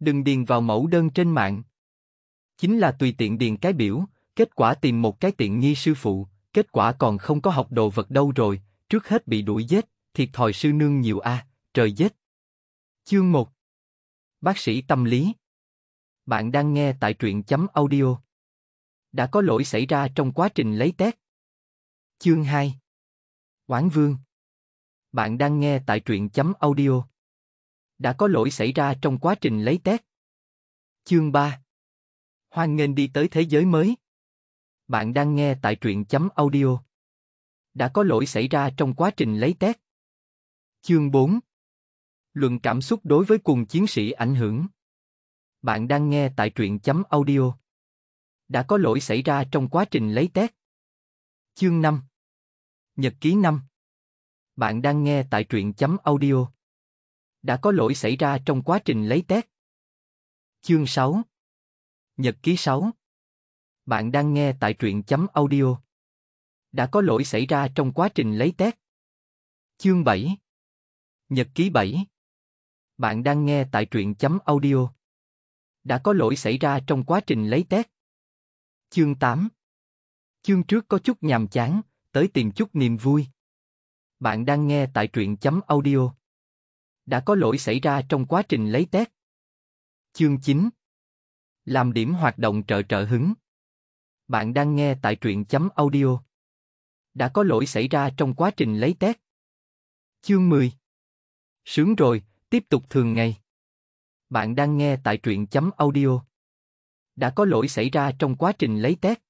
đừng điền vào mẫu đơn trên mạng. Chính là tùy tiện điền cái biểu, kết quả tìm một cái tiện nghi sư phụ, kết quả còn không có học đồ vật đâu rồi, trước hết bị đuổi giết, thiệt thòi sư nương nhiều a, à, trời giết. Chương 1 Bác sĩ tâm lý Bạn đang nghe tại truyện chấm audio. Đã có lỗi xảy ra trong quá trình lấy test. Chương 2 Quán Vương Bạn đang nghe tại truyện chấm audio đã có lỗi xảy ra trong quá trình lấy test. Chương 3 Hoan nghênh đi tới thế giới mới. Bạn đang nghe tại truyện chấm audio. Đã có lỗi xảy ra trong quá trình lấy test. Chương 4 Luận cảm xúc đối với cùng chiến sĩ ảnh hưởng. Bạn đang nghe tại truyện chấm audio. Đã có lỗi xảy ra trong quá trình lấy test. Chương 5 Nhật ký 5 Bạn đang nghe tại truyện chấm audio đã có lỗi xảy ra trong quá trình lấy test. Chương 6 Nhật ký 6 Bạn đang nghe tại truyện chấm audio. Đã có lỗi xảy ra trong quá trình lấy test. Chương 7 Nhật ký 7 Bạn đang nghe tại truyện chấm audio. Đã có lỗi xảy ra trong quá trình lấy test. Chương 8 Chương trước có chút nhàm chán, tới tìm chút niềm vui. Bạn đang nghe tại truyện chấm audio đã có lỗi xảy ra trong quá trình lấy test. Chương 9 Làm điểm hoạt động trợ trợ hứng Bạn đang nghe tại truyện chấm audio. Đã có lỗi xảy ra trong quá trình lấy test. Chương 10 Sướng rồi, tiếp tục thường ngày. Bạn đang nghe tại truyện chấm audio. Đã có lỗi xảy ra trong quá trình lấy test.